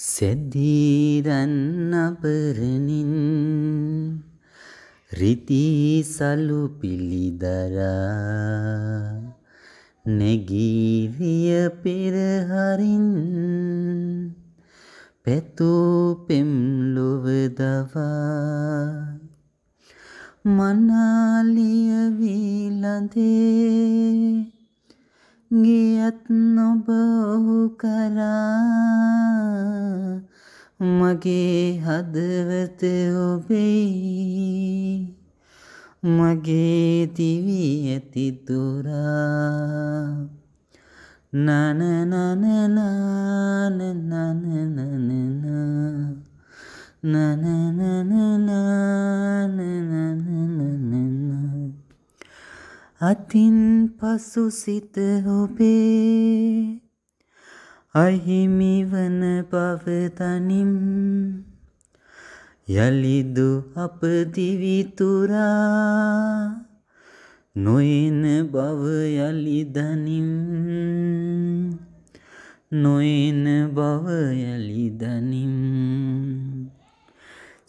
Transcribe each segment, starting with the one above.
සැදීරන්න අපරණින් රිතී සලු පිළිදරා නැගීවිය පෙරහරින් පැතූ පෙම්ලොවදවා මනාලිය වීලදේ ගියත් නොබ ඔහු කරා මගේ හදවත ඔබෙයි මගේ දිවී ඇති දුරා නන නනනාන නනනනන නනන අතින් පසු සිත ඔබේ අහිමි වන බව තනිම් යලිදු අප දිවිතුරා නොයන බව යලි දනිම් නොයන බව යලි දනිම්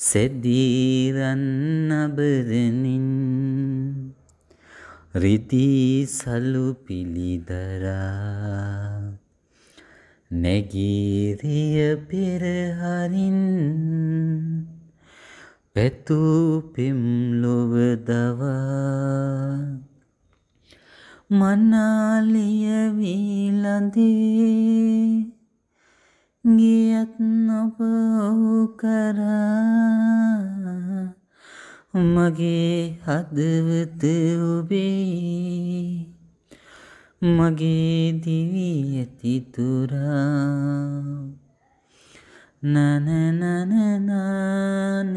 සැදීරන්න බරනින් රිදී සලු පිළිදරා නැගීරිය පෙරහරින් පැතූ පෙම් ලොව දවා මනාලිය වීලඳේ ගියත් නොබ කරා මගේ හදවත ඔබේ මගේ දිවී ඇති තුරා නනනනනනනනනනන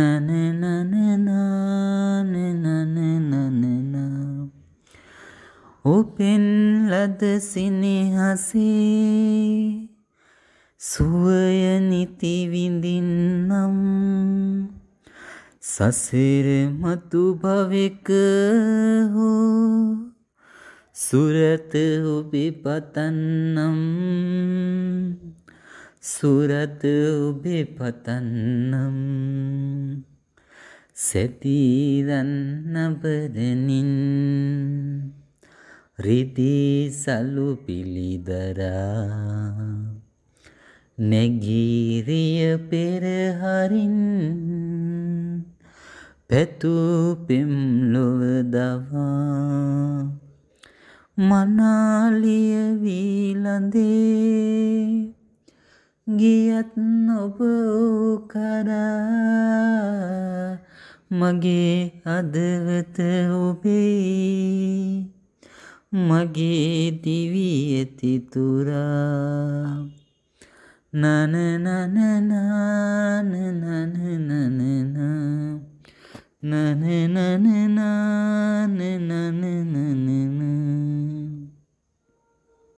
නනනනනනනනනන උපෙන් ලද සිනහසේ සුවය නිති විඳින්නම් සසර මතු භවෙක හෝ සුරත ඔබි පතන්නම් සුරත ඔබි පතන්නම් සැතිරන්න බරනින් රිදි සලු පිළිදරා නැගීරිය පෙරහරින් පැතුපෙම් ලොවදවා මනාලිය වීලඳේ ගියත් ඔබ කරා මගේ අදවත ඔබේ මගේ දිවියතිතුරා നന നന നന നന നന നന നന നന നന നന